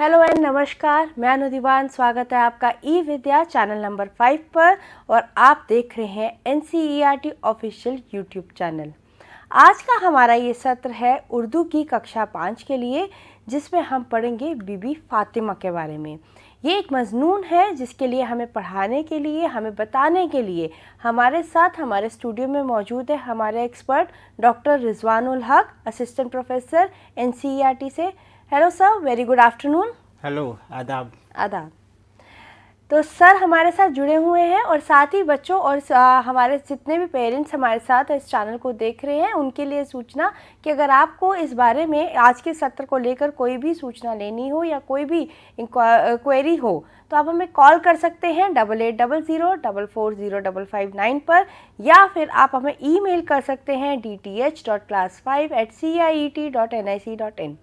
Hello and नमस्कार मैं अनुदीवान स्वागत है आपका e Vidya channel number five पर और आप देख रहे हैं N C official YouTube channel आज का हमारा ये सत्र है उर्दू की कक्षा पाँच के लिए जिसमें हम पढ़ेंगे बीबी फातिमा के बारे में ये एक मजनून है जिसके लिए हमें पढ़ाने के लिए हमें बताने के लिए हमारे साथ हमारे स्टूडियो में मौजूद है हमारे expert doctor Rizwanul Haq assistant professor N से hello sir very good afternoon hello आदाब आदाब तो सर हमारे साथ जुड़े हुए हैं और साथ ही बच्चों और हमारे जितने भी पेरेंट्स हमारे साथ इस चैनल को देख रहे हैं उनके लिए सूचना कि अगर आपको इस बारे में आज के सत्र को लेकर कोई भी सूचना लेनी हो या कोई भी क्वेरी हो तो आप हमें कॉल कर सकते हैं double eight double zero double four zero double five nine पर या फिर आप हमें ईमेल कर सकते हैं D T H dot class five eight C I E T dot N I C dot in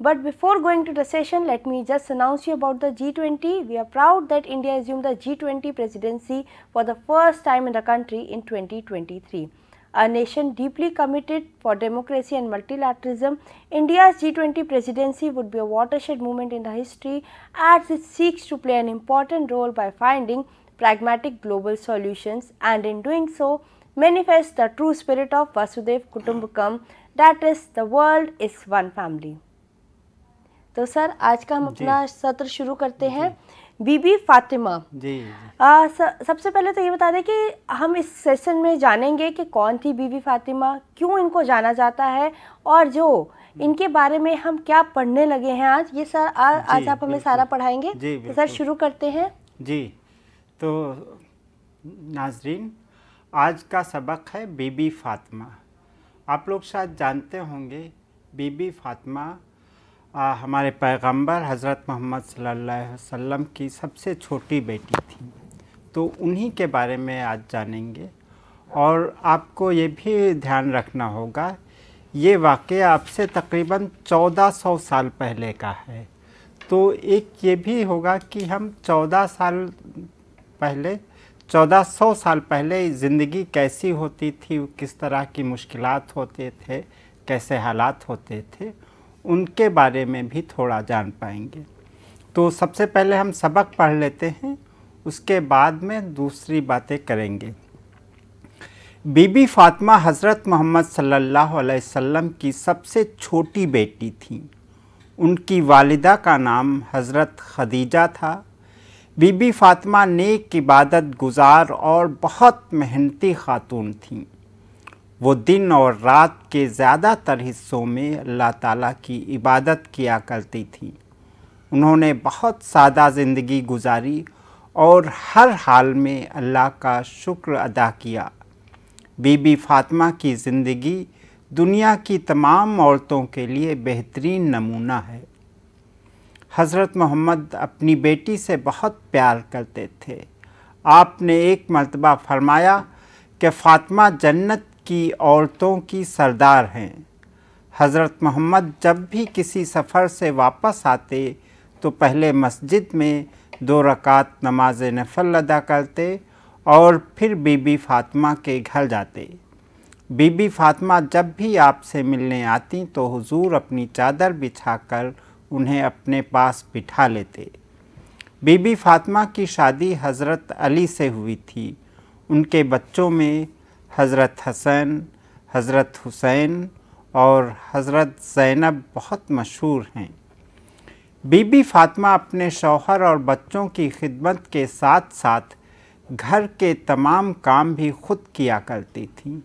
But before going to the session, let me just announce you about the G20. We are proud that India assumed the G20 presidency for the first time in the country in 2023. A nation deeply committed for democracy and multilateralism, India's G20 presidency would be a watershed moment in the history as it seeks to play an important role by finding pragmatic global solutions and in doing so manifest the true spirit of Vasudev Kutumbakam that is the world is one family. तो sir आज का हम अपना सत्र शुरू करते हैं बीबी फातिमा जी, आ, स, सबसे पहले तो ये बता दें कि हम इस सेशन में जानेंगे कि कौन थी बीबी फातिमा क्यों इनको जाना जाता है और जो इनके बारे में हम क्या पढ़ने लगे हैं आज ये सर आ, आज आप हमें सारा पढ़ाएंगे तो सर शुरू करते हैं जी तो नाजरीन आज का सबक है बीबी फातिमा आप लोग शायद जानते होंगे बीबी फातिमा आ, हमारे पैगंबर हज़रत मोहम्मद सल्लल्लाहु वसल्लम की सबसे छोटी बेटी थी तो उन्हीं के बारे में आज जानेंगे और आपको ये भी ध्यान रखना होगा ये वाक़ आपसे तकरीबन 1400 साल पहले का है तो एक ये भी होगा कि हम 14 साल पहले 1400 साल पहले ज़िंदगी कैसी होती थी किस तरह की मुश्किलात होते थे कैसे हालात होते थे उनके बारे में भी थोड़ा जान पाएंगे तो सबसे पहले हम सबक पढ़ लेते हैं उसके बाद में दूसरी बातें करेंगे बीबी फातिमा हज़रत मोहम्मद सल्लल्लाहु अलैहि वसल्लम की सबसे छोटी बेटी थी उनकी वालिदा का नाम हज़रत खदीजा था बीबी फातिमा नेक इबादत गुजार और बहुत मेहनती खातून थीं वो दिन और रात के ज़्यादातर हिस्सों में अल्लाह ताला की इबादत किया करती थी उन्होंने बहुत सादा ज़िंदगी गुजारी और हर हाल में अल्लाह का शुक्र अदा किया बीबी फातिमा की ज़िंदगी दुनिया की तमाम औरतों के लिए बेहतरीन नमूना है हज़रत मोहम्मद अपनी बेटी से बहुत प्यार करते थे आपने एक मरतबा फरमाया कि फ़ातिमा जन्नत की औरतों की सरदार हैं हज़रत मोहम्मद जब भी किसी सफ़र से वापस आते तो पहले मस्जिद में दो रकात नमाज नफल अदा करते और फिर बीबी फातिमा के घर जाते बीबी फातिमा जब भी आपसे मिलने आती तो हुजूर अपनी चादर बिछाकर उन्हें अपने पास बिठा लेते बीबी फातिमा की शादी हज़रत अली से हुई थी उनके बच्चों में हज़रत हसन हज़रत हुसैन और हज़रत ज़ैनब बहुत मशहूर हैं बीबी फ़ातिमा अपने शौहर और बच्चों की खिदमत के साथ साथ घर के तमाम काम भी खुद किया करती थीं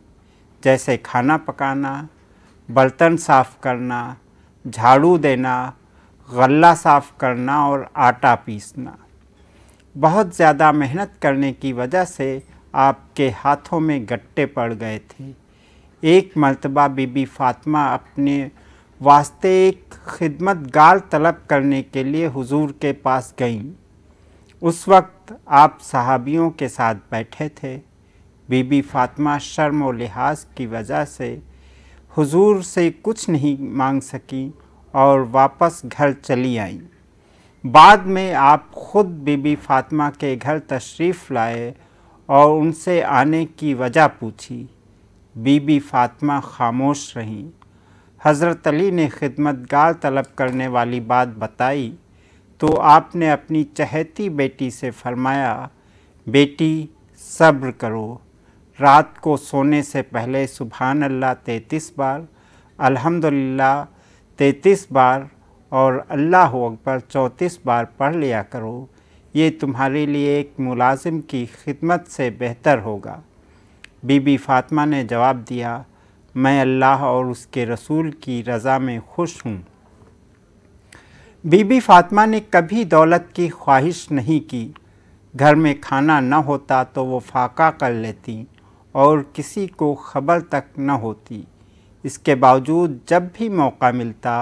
जैसे खाना पकाना बर्तन साफ़ करना झाड़ू देना गल्ला साफ़ करना और आटा पीसना बहुत ज़्यादा मेहनत करने की वजह से आपके हाथों में गट्टे पड़ गए थे एक मरतबा बीबी फातिमा अपने वास्ते एक खिदमत गाल तलब करने के लिए हुजूर के पास गईं उस वक्त आप सहाबियों के साथ बैठे थे बीबी फातमा शर्म और लिहाज की वजह से हुजूर से कुछ नहीं मांग सकी और वापस घर चली आईं बाद में आप ख़ुद बीबी फातिमा के घर तशरीफ़ लाए और उनसे आने की वजह पूछी बीबी फातमा खामोश रहीं हज़रत अली ने खिदमतगार तलब करने वाली बात बताई तो आपने अपनी चहती बेटी से फरमाया बेटी सब्र करो रात को सोने से पहले सुबहान अल्लाह तैतीस बार अल्हम्दुलिल्लाह तैतीस बार और अल्लाह अकबर चौंतीस बार पढ़ लिया करो ये तुम्हारे लिए एक मुलाजिम की खिदमत से बेहतर होगा बीबी फातिमा ने जवाब दिया मैं अल्लाह और उसके रसूल की रज़ा में खुश हूँ बीबी फातिमा ने कभी दौलत की ख्वाहिश नहीं की घर में खाना न होता तो वो फाका कर लेती और किसी को खबर तक न होती इसके बावजूद जब भी मौका मिलता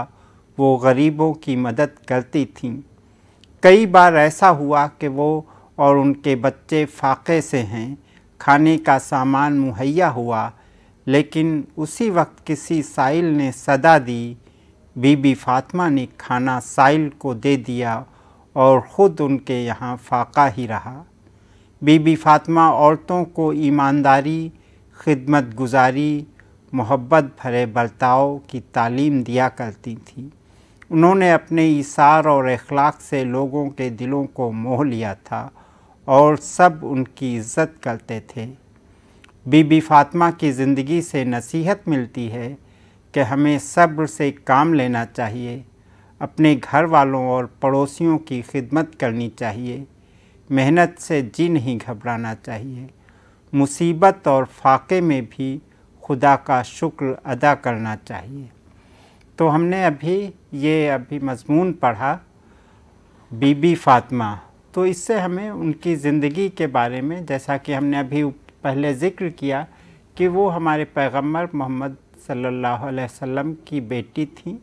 वो गरीबों की मदद करती थीं कई बार ऐसा हुआ कि वो और उनके बच्चे फाके से हैं खाने का सामान मुहैया हुआ लेकिन उसी वक्त किसी साइल ने सदा दी बीबी फातमा ने खाना साइल को दे दिया और ख़ुद उनके यहाँ फाका ही रहा बीबी फातमा औरतों को ईमानदारी खिदमत गुजारी मोहब्बत भरे बर्ताव की तालीम दिया करती थी उन्होंने अपने इशार और अखलाक से लोगों के दिलों को मोह लिया था और सब उनकी इज्जत करते थे बीबी फातिमा की ज़िंदगी से नसीहत मिलती है कि हमें सब्र से काम लेना चाहिए अपने घर वालों और पड़ोसियों की खिदमत करनी चाहिए मेहनत से जी नहीं घबराना चाहिए मुसीबत और फाके में भी खुदा का शुक्र अदा करना चाहिए तो हमने अभी ये अभी मजमून पढ़ा बीबी फ़ातिमा तो इससे हमें उनकी ज़िंदगी के बारे में जैसा कि हमने अभी पहले ज़िक्र किया कि वो हमारे पैगम्बर मोहम्मद सल्लल्लाहु अलैहि वसल्लम की बेटी थी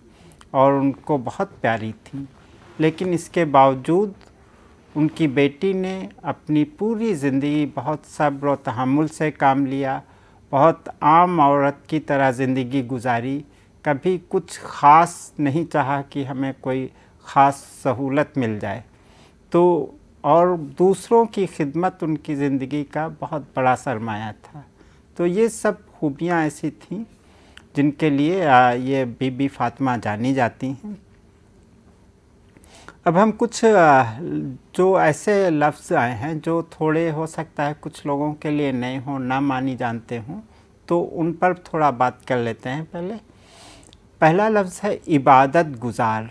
और उनको बहुत प्यारी थी लेकिन इसके बावजूद उनकी बेटी ने अपनी पूरी ज़िंदगी बहुत सब्र और तहमुल से काम लिया बहुत आम औरत की तरह ज़िंदगी गुजारी कभी कुछ ख़ास नहीं चाहा कि हमें कोई ख़ास सहूलत मिल जाए तो और दूसरों की खिदमत उनकी ज़िंदगी का बहुत बड़ा सरमाया था तो ये सब खूबियाँ ऐसी थीं जिनके लिए ये बीबी फातिमा जानी जाती हैं अब हम कुछ जो ऐसे लफ्ज़ आए हैं जो थोड़े हो सकता है कुछ लोगों के लिए नए हों ना मानी जानते हों तो उन पर थोड़ा बात कर लेते हैं पहले पहला लफ्ज़ है इबादत गुज़ार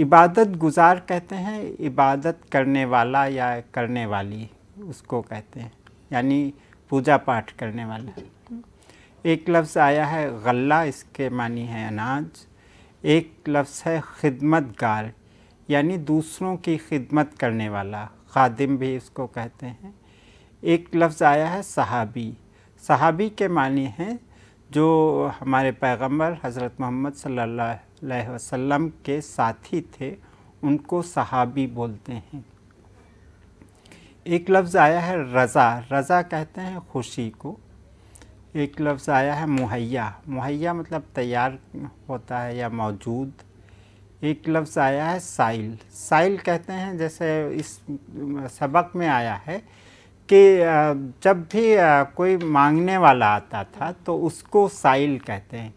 इबादत गुज़ार कहते हैं इबादत करने वाला या करने वाली उसको कहते हैं यानी पूजा पाठ करने वाला एक लफ्ज़ आया है गल्ला इसके मानी है अनाज एक लफ्ज़ है खिदमतगार यानी दूसरों की खिदमत करने वाला खादिम भी इसको कहते हैं एक लफ्ज़ आया है सहाबी सहाबी के मानी हैं जो हमारे पैगंबर हज़रत मोहम्मद सल्लल्लाहु वसल्लम के साथी थे उनको सहाबी बोलते हैं एक लफ्ज़ आया है रज़ा रज़ा कहते हैं खुशी को एक लफ्ज़ आया है मुहैया मुहैया मतलब तैयार होता है या मौजूद एक लफ्ज़ आया है साइल साइल कहते हैं जैसे इस सबक में आया है कि जब भी कोई मांगने वाला आता था तो उसको साइल कहते हैं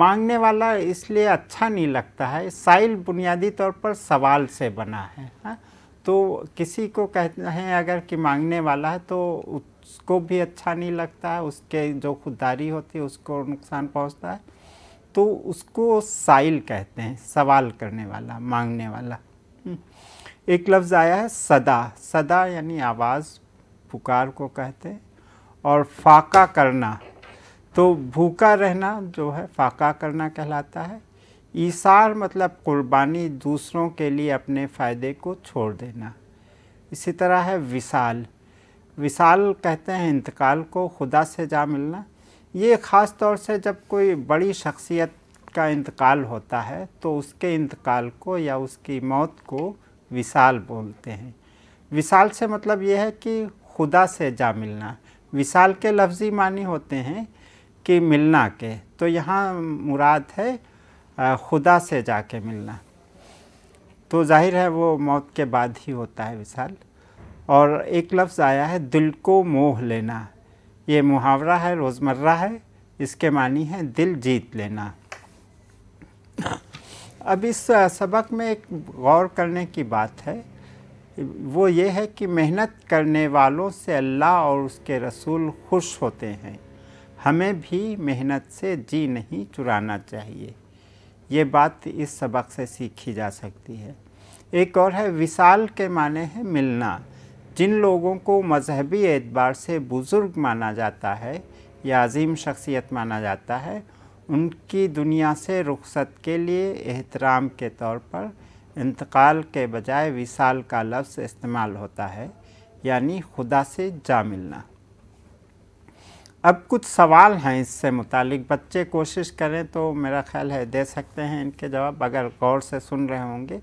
मांगने वाला इसलिए अच्छा नहीं लगता है साइल बुनियादी तौर पर सवाल से बना है हा? तो किसी को कहते हैं अगर कि मांगने वाला है तो उसको भी अच्छा नहीं लगता है उसके जो खुददारी होती है उसको नुकसान पहुंचता है तो उसको साइल कहते हैं सवाल करने वाला मांगने वाला हम्म। एक लफ्ज़ आया है सदा सदा यानी आवाज़ पुकार को कहते हैं और फाका करना तो भूखा रहना जो है फाका करना कहलाता है ईसार मतलब कुर्बानी दूसरों के लिए अपने फ़ायदे को छोड़ देना इसी तरह है विशाल विशाल कहते हैं इंतकाल को खुदा से जा मिलना ये ख़ास तौर से जब कोई बड़ी शख्सियत का इंतकाल होता है तो उसके इंतकाल को या उसकी मौत को विशाल बोलते हैं विशाल से मतलब ये है कि खुदा से जा मिलना विशाल के लफ्ज़ी मानी होते हैं कि मिलना के तो यहाँ मुराद है खुदा से जा के मिलना तो जाहिर है वो मौत के बाद ही होता है विशाल और एक लफ्ज़ आया है दिल को मोह लेना ये मुहावरा है रोज़मर्रा है इसके मानी है दिल जीत लेना अब इस सबक में एक गौर करने की बात है वो ये है कि मेहनत करने वालों से अल्लाह और उसके रसूल खुश होते हैं हमें भी मेहनत से जी नहीं चुराना चाहिए ये बात इस सबक से सीखी जा सकती है एक और है विशाल के माने हैं मिलना जिन लोगों को मजहबी एतबार से बुज़ुर्ग माना जाता है या अजीम शख्सियत माना जाता है उनकी दुनिया से रुखसत के लिए एहतराम के तौर पर इंतकाल के बजाय विशाल का लफ्ज़ इस्तेमाल होता है यानी खुदा से जा मिलना अब कुछ सवाल हैं इससे मुतालिक बच्चे कोशिश करें तो मेरा ख्याल है दे सकते हैं इनके जवाब अगर गौर से सुन रहे होंगे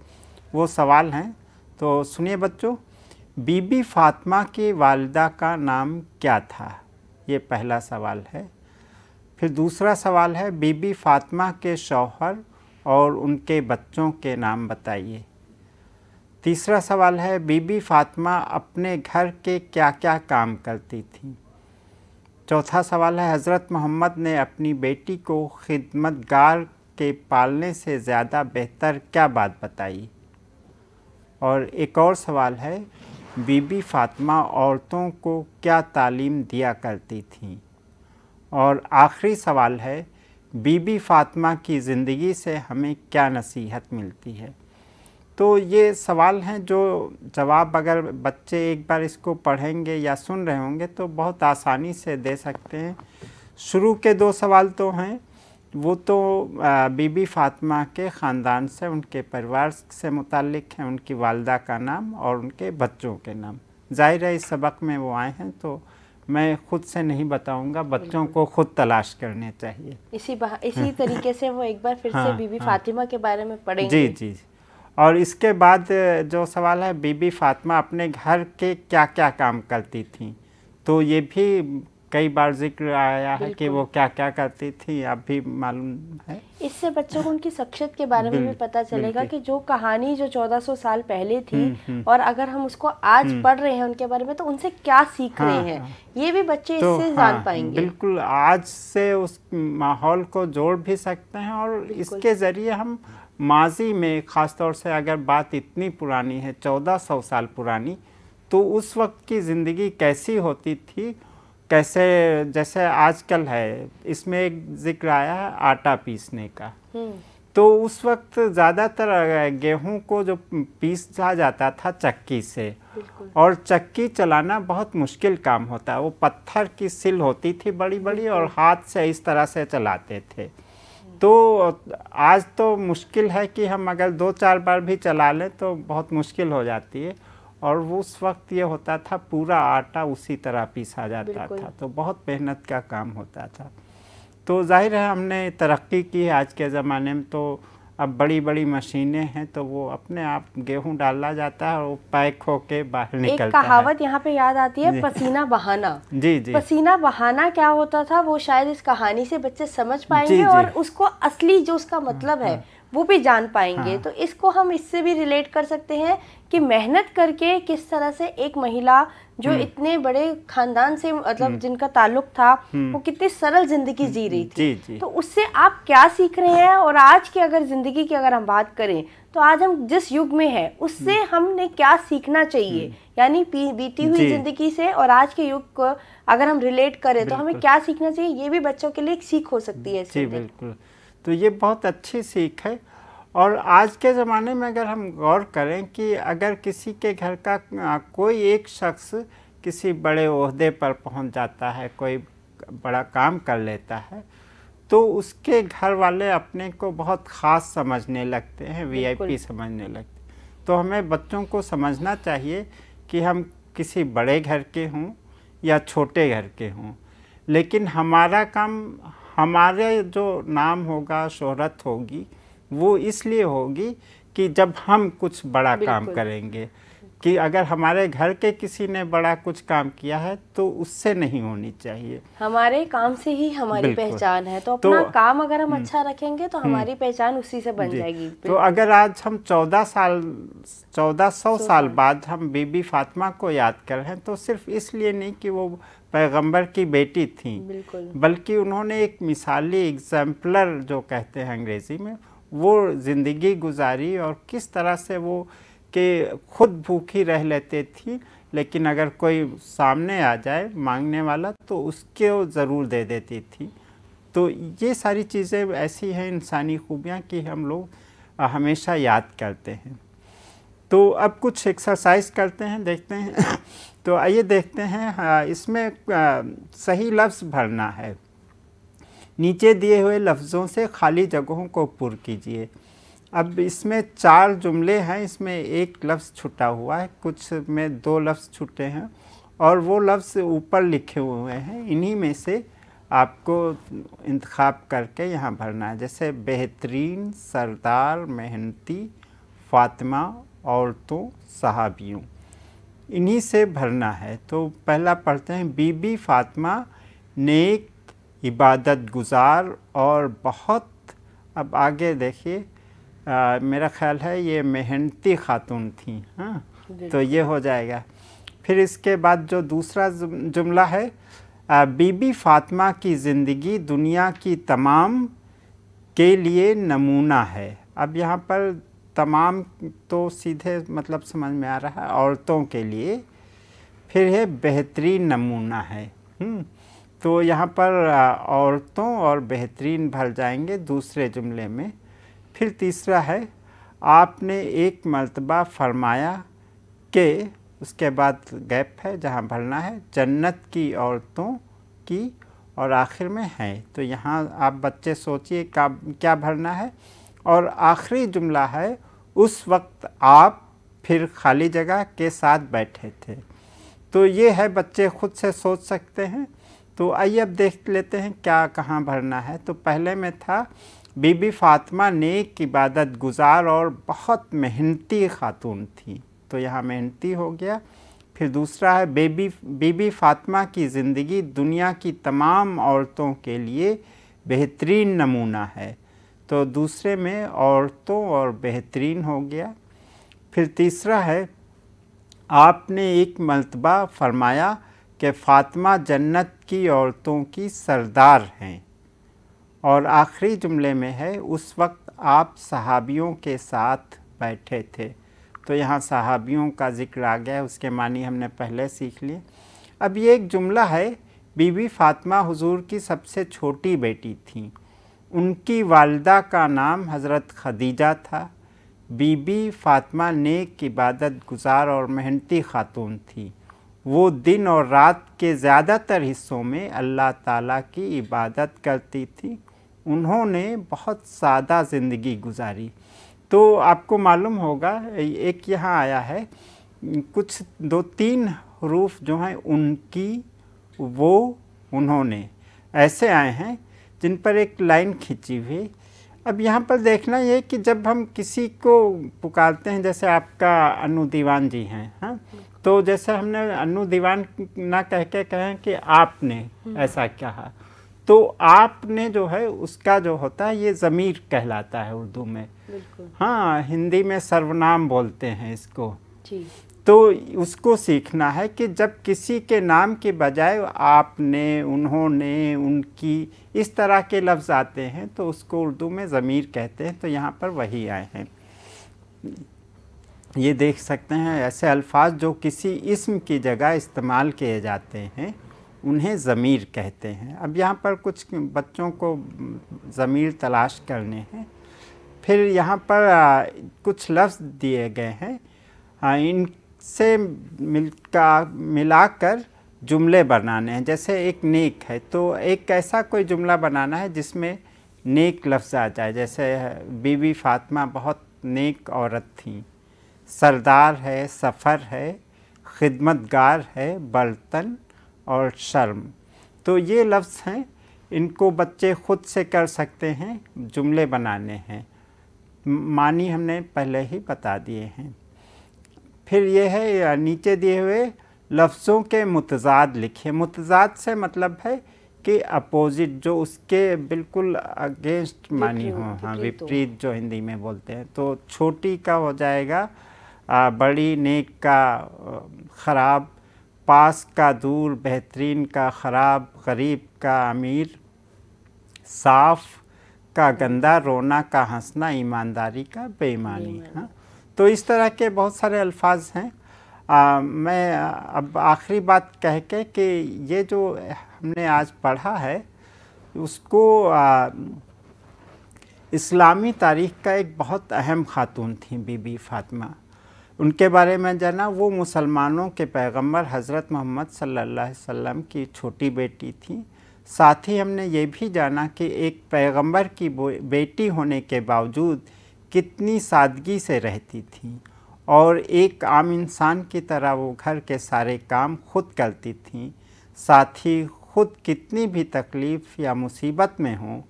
वो सवाल हैं तो सुनिए बच्चों बीबी फातिमा की वालदा का नाम क्या था ये पहला सवाल है फिर दूसरा सवाल है बीबी फातिमा के शौहर और उनके बच्चों के नाम बताइए तीसरा सवाल है बीबी फातिमा अपने घर के क्या क्या काम करती थी चौथा सवाल है हज़रत मोहम्मद ने अपनी बेटी को खिदमतगार के पालने से ज़्यादा बेहतर क्या बात बताई और एक और सवाल है बीबी फातिमा औरतों को क्या तालीम दिया करती थी और आखिरी सवाल है बीबी फ़ातिमा की ज़िंदगी से हमें क्या नसीहत मिलती है तो ये सवाल हैं जो जवाब अगर बच्चे एक बार इसको पढ़ेंगे या सुन रहे होंगे तो बहुत आसानी से दे सकते हैं शुरू के दो सवाल तो हैं वो तो बीबी फ़ातिमा के ख़ानदान से उनके परिवार से मुतक़ हैं उनकी वालदा का नाम और उनके बच्चों के नाम ज़ाहिर है इस सबक में वो आए हैं तो मैं खुद से नहीं बताऊंगा बच्चों को खुद तलाश करने चाहिए इसी इसी तरीके से वो एक बार फिर हाँ, से बीबी हाँ, फातिमा के बारे में पढ़ेंगे जी जी और इसके बाद जो सवाल है बीबी फातिमा अपने घर के क्या क्या काम करती थी तो ये भी कई बार जिक्र आया है कि वो क्या क्या करती थी आप भी मालूम है इससे बच्चों को उनकी शख्सियत के बारे में भी पता चलेगा कि जो कहानी जो 1400 साल पहले थी हम्म, हम्म। और अगर हम उसको आज हम्म। पढ़ रहे हैं उनके बारे में तो उनसे क्या सीख हाँ, रहे हैं हाँ। ये भी बच्चे तो, इससे हाँ, जान पाएंगे बिल्कुल आज से उस माहौल को जोड़ भी सकते हैं और इसके ज़रिए हम माजी में ख़ासतौर से अगर बात इतनी पुरानी है चौदह साल पुरानी तो उस वक्त की ज़िंदगी कैसी होती थी कैसे जैसे आजकल है इसमें एक जिक्र आया है आटा पीसने का हम्म। तो उस वक्त ज़्यादातर गेहूं को जो पीसा जाता था चक्की से और चक्की चलाना बहुत मुश्किल काम होता है वो पत्थर की सिल होती थी बड़ी बड़ी और हाथ से इस तरह से चलाते थे तो आज तो मुश्किल है कि हम अगर दो चार बार भी चला लें तो बहुत मुश्किल हो जाती है और वो उस वक्त ये होता था पूरा आटा उसी तरह पीसा जाता था तो बहुत मेहनत का काम होता था तो जाहिर है हमने तरक्की की है आज के ज़माने में तो अब बड़ी बड़ी मशीनें हैं तो वो अपने आप गेहूं डाला जाता है और पैक होके बाहर निकलता एक कहावत यहाँ पे याद आती है पसीना बहाना जी जी पसीना बहाना क्या होता था वो शायद इस कहानी से बच्चे समझ पाएंगे जी, जी। और उसको असली जो उसका मतलब हाँ, है हाँ। वो भी जान पाएंगे हाँ। तो इसको हम इससे भी रिलेट कर सकते हैं कि मेहनत करके किस तरह से एक महिला जो हम्म। इतने बड़े खानदान से मतलब हम्म। जिनका ताल्लुक था हम्म। वो कितनी सरल जिंदगी जी रही थी जी, जी। तो उससे आप क्या सीख रहे हैं और आज की अगर जिंदगी की अगर हम बात करें तो आज हम जिस युग में है उससे हमने क्या सीखना चाहिए यानी बीती हुई जिंदगी से और आज के युग को अगर हम रिलेट करें तो हमें क्या सीखना चाहिए ये भी बच्चों के लिए एक सीख हो सकती है जी बिल्कुल तो ये बहुत अच्छी सीख है और आज के ज़माने में अगर हम गौर करें कि अगर किसी के घर का कोई एक शख्स किसी बड़े अहदे पर पहुंच जाता है कोई बड़ा काम कर लेता है तो उसके घर वाले अपने को बहुत ख़ास समझने लगते हैं वीआईपी समझने लगते हैं तो हमें बच्चों को समझना चाहिए कि हम किसी बड़े घर के हों या छोटे घर के हों लेकिन हमारा काम हमारे जो नाम होगा शोहरत होगी वो इसलिए होगी कि जब हम कुछ बड़ा काम करेंगे कि अगर हमारे घर के किसी ने बड़ा कुछ काम किया है तो उससे नहीं होनी चाहिए हमारे काम से ही हमारी पहचान है तो, तो अपना तो, काम अगर हम हम्म। अच्छा रखेंगे तो हम्म। हमारी पहचान उसी से बन जाएगी तो अगर आज हम चौदह साल चौदह सौ साल बाद हम बीबी फातिमा को याद कर रहे हैं तो सिर्फ इसलिए नहीं कि वो पैगंबर की बेटी थी बल्कि उन्होंने एक मिसाली एग्जाम्पलर जो कहते हैं अंग्रेजी में वो ज़िंदगी गुजारी और किस तरह से वो कि खुद भूखी रह लेती थी लेकिन अगर कोई सामने आ जाए मांगने वाला तो उसके वो ज़रूर दे देती थी तो ये सारी चीज़ें ऐसी हैं इंसानी खूबियाँ कि हम लोग हमेशा याद करते हैं तो अब कुछ एक्सरसाइज करते हैं देखते हैं तो आइए देखते हैं इसमें सही लफ्ज़ भरना है नीचे दिए हुए लफ्ज़ों से खाली जगहों को पुर कीजिए अब इसमें चार जुमले हैं इसमें एक लफ्ज़ छुटा हुआ है कुछ में दो लफ्ज़ छुटे हैं और वो लफ्ज़ ऊपर लिखे हुए हैं इन्हीं में से आपको इंतखब करके यहाँ भरना है जैसे बेहतरीन सरदार मेहनती फातिमा औरतों सहाबियों इन्हीं से भरना है तो पहला पढ़ते हैं बीबी फातिमा नेक इबादत गुजार और बहुत अब आगे देखिए आ, मेरा ख्याल है ये मेहनती खातून थी हाँ तो ये हो जाएगा फिर इसके बाद जो दूसरा जुमला है आ, बीबी फातिमा की ज़िंदगी दुनिया की तमाम के लिए नमूना है अब यहाँ पर तमाम तो सीधे मतलब समझ में आ रहा है औरतों के लिए फिर है बेहतरीन नमूना है हम्म। तो यहाँ पर औरतों और बेहतरीन भर जाएंगे दूसरे जुमले में फिर तीसरा है आपने एक मरतबा फरमाया कि उसके बाद गैप है जहाँ भरना है जन्नत की औरतों की और आखिर में है तो यहाँ आप बच्चे सोचिए क्या भरना है और आखिरी जुमला है उस वक्त आप फिर खाली जगह के साथ बैठे थे तो ये है बच्चे खुद से सोच सकते हैं तो आइए अब देख लेते हैं क्या कहाँ भरना है तो पहले में था बीबी फातिमा नेक इबादत गुजार और बहुत मेहनती खातून थी तो यहाँ मेहनती हो गया फिर दूसरा है बेबी बीबी फातिमा की ज़िंदगी दुनिया की तमाम औरतों के लिए बेहतरीन नमूना है तो दूसरे में औरतों और बेहतरीन हो गया फिर तीसरा है आपने एक मलतबा फरमाया कि फ़ातिमा जन्नत की औरतों की सरदार हैं और आखिरी जुमले में है उस वक्त आप सहाबियों के साथ बैठे थे तो यहाँ सहाबियों का जिक्र आ गया उसके मानी हमने पहले सीख लिए अब ये एक जुमला है बीबी फातमा हुजूर की सबसे छोटी बेटी थी उनकी वालदा का नाम हज़रत खदीजा था बीबी फातमा नेक इबादत गुजार और मेहनती खातून थी वो दिन और रात के ज़्यादातर हिस्सों में अल्लाह ताला की इबादत करती थी उन्होंने बहुत सादा ज़िंदगी गुजारी तो आपको मालूम होगा एक यहाँ आया है कुछ दो तीन हरूफ जो हैं उनकी वो उन्होंने ऐसे आए हैं जिन पर एक लाइन खींची हुई अब यहाँ पर देखना ये कि जब हम किसी को पुकारते हैं जैसे आपका अनु दीवान जी हैं हाँ तो जैसे हमने अनु दीवान ना कह के कहें कि आपने हम्म। ऐसा कहा तो आपने जो है उसका जो होता है ये ज़मीर कहलाता है उर्दू में हाँ हिंदी में सर्वनाम बोलते हैं इसको जी तो उसको सीखना है कि जब किसी के नाम के बजाय आपने उन्होंने उनकी इस तरह के लफ्ज़ आते हैं तो उसको उर्दू में ज़मीर कहते हैं तो यहाँ पर वही आए हैं ये देख सकते हैं ऐसे अल्फाज जो किसी इसम की जगह इस्तेमाल किए जाते हैं उन्हें ज़मीर कहते हैं अब यहाँ पर कुछ बच्चों को ज़मीर तलाश करने हैं फिर यहाँ पर कुछ लफ्ज़ दिए गए हैं इनसे मिल मिला मिलाकर जुमले बनाने हैं जैसे एक नेक है तो एक ऐसा कोई जुमला बनाना है जिसमें नेक लफ्ज़ आ जाए जैसे बीबी फातिमा बहुत नेक औरत थी सरदार है सफ़र है खिदमतगार है बर्तन और शर्म तो ये लफ्ज़ हैं इनको बच्चे खुद से कर सकते हैं जुमले बनाने हैं मानी हमने पहले ही बता दिए हैं फिर ये है नीचे दिए हुए लफ्ज़ों के मुतजाद लिखे मुतजाद से मतलब है कि अपोजिट जो उसके बिल्कुल अगेंस्ट मानी हो हाँ तो। विपरीत जो हिंदी में बोलते हैं तो छोटी का हो जाएगा आ, बड़ी नेक का ख़राब पास का दूर बेहतरीन का ख़राब गरीब का अमीर साफ का गंदा रोना का हंसना ईमानदारी का बेईमानी हाँ तो इस तरह के बहुत सारे अल्फाज हैं आ, मैं अब आखिरी बात कह के कि ये जो हमने आज पढ़ा है उसको इस्लामी तारीख़ का एक बहुत अहम ख़ातून थी बीबी फातिमा उनके बारे में जाना वो मुसलमानों के पैगंबर हज़रत मोहम्मद सल्लल्लाहु अलैहि वसल्लम की छोटी बेटी थी साथ ही हमने ये भी जाना कि एक पैगंबर की बेटी होने के बावजूद कितनी सादगी से रहती थी और एक आम इंसान की तरह वो घर के सारे काम खुद करती थी साथ ही खुद कितनी भी तकलीफ़ या मुसीबत में हो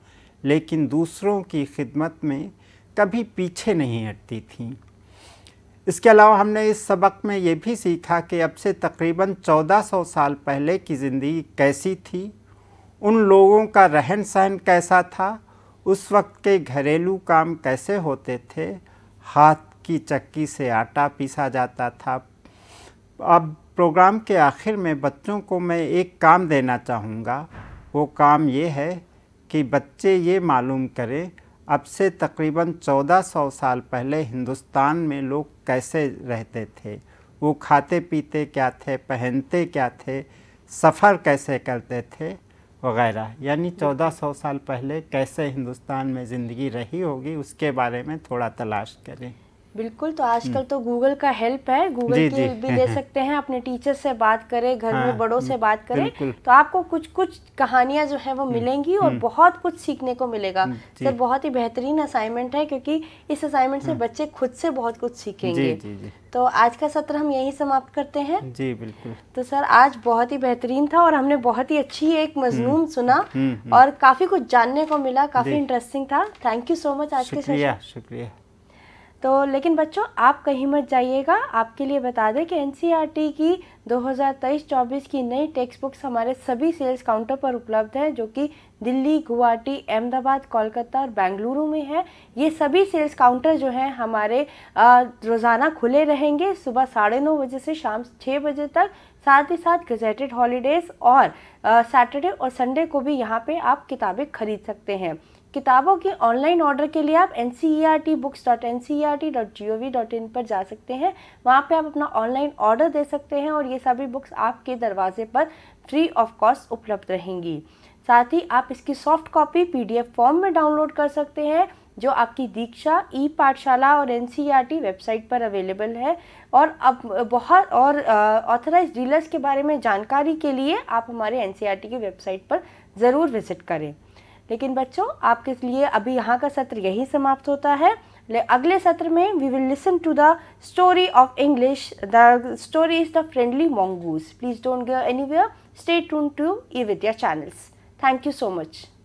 लेकिन दूसरों की खिदमत में कभी पीछे नहीं हटती थी इसके अलावा हमने इस सबक में ये भी सीखा कि अब से तकरीबन 1400 साल पहले की ज़िंदगी कैसी थी उन लोगों का रहन सहन कैसा था उस वक्त के घरेलू काम कैसे होते थे हाथ की चक्की से आटा पीसा जाता था अब प्रोग्राम के आखिर में बच्चों को मैं एक काम देना चाहूँगा वो काम ये है कि बच्चे ये मालूम करें अब से तकरीबन 1400 साल पहले हिंदुस्तान में लोग कैसे रहते थे वो खाते पीते क्या थे पहनते क्या थे सफ़र कैसे करते थे वगैरह यानी 1400 साल पहले कैसे हिंदुस्तान में ज़िंदगी रही होगी उसके बारे में थोड़ा तलाश करें बिल्कुल तो हम्म। आजकल तो गूगल का हेल्प है गूगल की हेल्प भी ले सकते हैं अपने टीचर से बात करें घर हाँ, में बड़ों से बात करें तो आपको कुछ कुछ कहानियाँ जो है वो हम्म, मिलेंगी और हम्म। बहुत कुछ सीखने को मिलेगा सर तो बहुत ही बेहतरीन असाइनमेंट है क्योंकि इस असाइनमेंट से हाँ। बच्चे खुद से बहुत कुछ सीखेंगे तो आज का सत्र हम यही समाप्त करते हैं जी बिल्कुल तो सर आज बहुत ही बेहतरीन था और हमने बहुत ही अच्छी एक मजनूम सुना और काफी कुछ जानने को मिला काफी इंटरेस्टिंग था थैंक यू सो मच आज के शुक्रिया शुक्रिया तो लेकिन बच्चों आप कहीं मत जाइएगा आपके लिए बता दें कि एन e की 2023-24 की नई टेक्स्ट बुक्स हमारे सभी सेल्स काउंटर पर उपलब्ध हैं जो कि दिल्ली गुवाहाटी अहमदाबाद कोलकाता और बेंगलुरु में है ये सभी सेल्स काउंटर जो हैं हमारे रोज़ाना खुले रहेंगे सुबह साढ़े नौ बजे से शाम छः बजे तक साथ ही साथ गजेटेड हॉलीडेज़ और सैटरडे और संडे को भी यहाँ पर आप किताबें खरीद सकते हैं किताबों के ऑनलाइन ऑर्डर के लिए आप N C E R T books dot N C E R T dot G O V dot in पर जा सकते हैं वहाँ पे आप अपना ऑनलाइन ऑर्डर दे सकते हैं और ये सभी बुक्स आपके दरवाजे पर फ्री ऑफ कॉस्ट उपलब्ध रहेंगी साथ ही आप इसकी सॉफ्ट कॉपी पीडीएफ फॉर्म में डाउनलोड कर सकते हैं जो आपकी दीक्षा ई पाठशाला और एन वेबसाइट e पर अवेलेबल है और अब बहुत और ऑथराइज डीलर्स के बारे में जानकारी के लिए आप हमारे एन e की वेबसाइट पर ज़रूर विज़िट करें लेकिन बच्चों आपके लिए अभी यहाँ का सत्र यही समाप्त होता है अगले सत्र में we will listen to the story of English the story is the friendly mongoose please don't go where stay tuned to e Vidya channels thank you so much